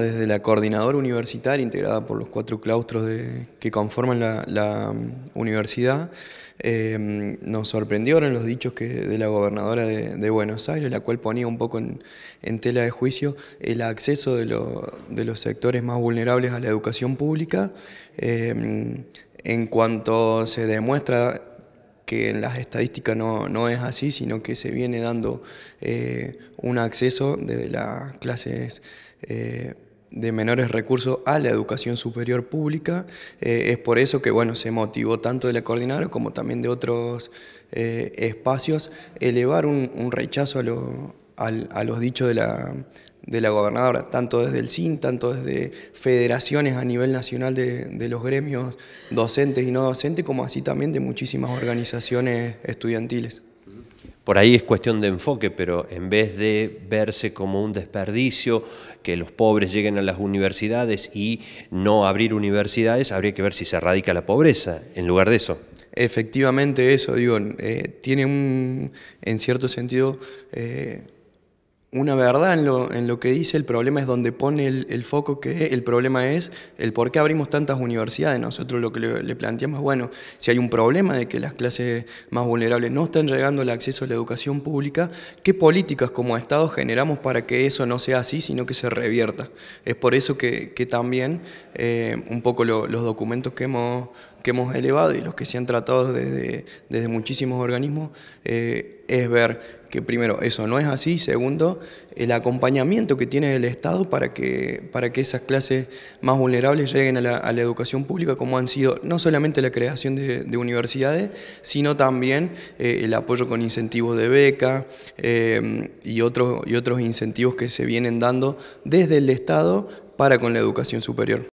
Desde la coordinadora universitaria, integrada por los cuatro claustros que conforman la, mm, universidad, eh, nos sorprendieron los dichos que, de la gobernadora de, Buenos Aires, la cual ponía un poco en, tela de juicio el acceso de, los sectores más vulnerables a la educación pública. Em, en cuanto se demuestra que en las estadísticas no, es así, sino que se viene dando eh, un acceso desde las clases eh, de menores recursos a la educación superior pública. Eh, es por eso que bueno, se motivó tanto de la coordinadora como también de otros eh, espacios elevar un, rechazo a, los dichos de la, de la gobernadora, tanto desde el CIN, tanto desde federaciones a nivel nacional de, de los gremios docentes y no docentes, como así también de muchísimas organizaciones estudiantiles por ahí es cuestión de enfoque, pero en vez de verse como un desperdicio, que los pobres lleguen a las universidades y no abrir universidades, habría que ver si se erradica la pobreza en lugar de eso. Efectivamente eso, digo, eh, tiene un, en cierto sentido, eh, una verdad en lo, en lo, que dice, el problema es donde pone el, foco que el problema es el por qué abrimos tantas universidades. Nosotros lo que le, le, planteamos, bueno, si hay un problema de que las clases más vulnerables no están llegando al acceso a la educación pública, ¿qué políticas como Estado generamos para que eso no sea así, sino que se revierta? Es por eso que, también eh, un poco los documentos que hemos hemos elevado y los que se han tratado desde, desde muchísimos organismos, eh, es ver que primero eso no es así, segundo, el acompañamiento que tiene el Estado para que, para que esas clases más vulnerables lleguen a la, educación pública, como han sido no solamente la creación de, universidades, sino también eh, el apoyo con incentivos de beca eh, y, otros, y otros incentivos que se vienen dando desde el Estado para con la educación superior.